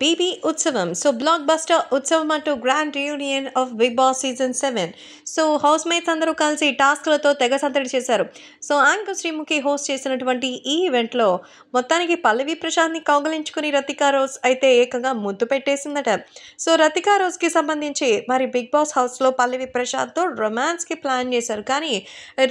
BB ఉత్సవం so black blockbuster ఉత్సవం అంటూ grand reunion of Bigg Boss season seven so housemates అందరూ కలిసి టాస్క్లతో తెగ సందడి చేశారు సో యాంకర్ శ్రీముఖి హోస్ట్ చేసినటువంటి ఈ ఈవెంట్లో మొత్తానికి పల్లవి ప్రశాంత్ని కౌగలించుకుని రతికా రోజ్ అయితే ఏకంగా ముద్దు పెట్టేసిందట సో రతికా రోజ్కి సంబంధించి మరి బిగ్ బాస్ హౌస్లో పల్లవి ప్రశాంత్తో రొమాన్స్కి ప్లాన్ చేశారు కానీ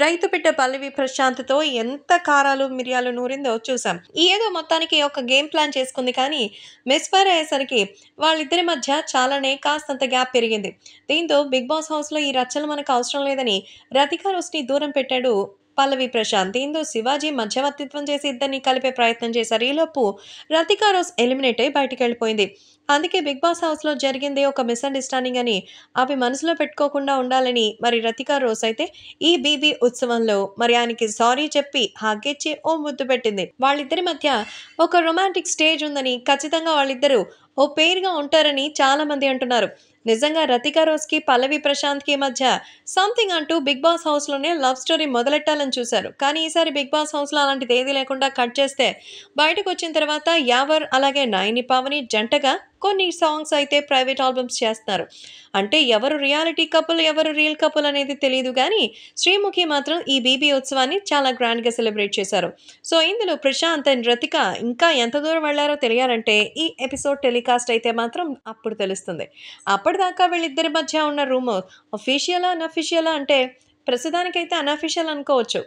రైతు బిడ్డ పల్లవి ప్రశాంత్తో ఎంత కారాలు మిరియాలు నూరిందో చూసాం ఏదో మొత్తానికి ఒక గేమ్ ప్లాన్ చేసుకుంది కానీ మిస్ఫర్ అయ్యేసరికి వాళ్ళిద్దరి మధ్య చాలానే కాస్తంత గ్యాప్ పెరిగింది దీంతో బిగ్ బాస్ హౌస్లో ఈ రచ్చలు మనకు అవసరం లేదని రతికా రోస్ని దూరం పెట్టాడు పల్లవి ప్రశాంత్ ఇందు శివాజీ మధ్యవర్తిత్వం చేసి ఇద్దరిని కలిపే ప్రయత్నం చేశారు ఈలోపు రతికా రోజ్ ఎలిమినేట్ అయి బయటికి వెళ్ళిపోయింది అందుకే బిగ్ బాస్ హౌస్లో జరిగింది ఒక మిస్అండర్స్టాండింగ్ అని అవి మనసులో పెట్టుకోకుండా ఉండాలని మరి రతికా రోజు అయితే ఈ బీబీ ఉత్సవంలో మరి ఆయనకి సారీ చెప్పి హాకిచ్చి ఓ ముద్దు పెట్టింది వాళ్ళిద్దరి మధ్య ఒక రొమాంటిక్ స్టేజ్ ఉందని ఖచ్చితంగా వాళ్ళిద్దరూ ఓ పేరుగా ఉంటారని చాలామంది అంటున్నారు నిజంగా రతికా రోజ్కి పల్లవి ప్రశాంత్కి మధ్య సంథింగ్ అంటూ బిగ్ బాస్ హౌస్లోనే లవ్ స్టోరీ మొదలెట్టాలని చూశారు కానీ ఈసారి బిగ్ బాస్ హౌస్లో అలాంటిది ఏదీ లేకుండా కట్ చేస్తే బయటకు వచ్చిన తర్వాత యావర్ అలాగే నాయని పావని జంటగా కొన్ని సాంగ్స్ అయితే ప్రైవేట్ ఆల్బమ్స్ చేస్తున్నారు అంటే ఎవరు రియాలిటీ కపుల్ ఎవరు రియల్ కపుల్ అనేది తెలియదు కానీ శ్రీముఖి మాత్రం ఈ బీబీ ఉత్సవాన్ని చాలా గ్రాండ్గా సెలబ్రేట్ చేశారు సో ఇందులో ప్రశాంత్ అండ్ రతిక ఇంకా ఎంత దూరం వెళ్లారో తెలియాలంటే ఈ ఎపిసోడ్ టెలికాస్ట్ అయితే మాత్రం అప్పుడు తెలుస్తుంది అప్పటిదాకా వీళ్ళిద్దరి మధ్య ఉన్న రూమ్ అఫీషియలా అనఫీషియలా అంటే ప్రస్తుతానికైతే అనఫీషియల్ అనుకోవచ్చు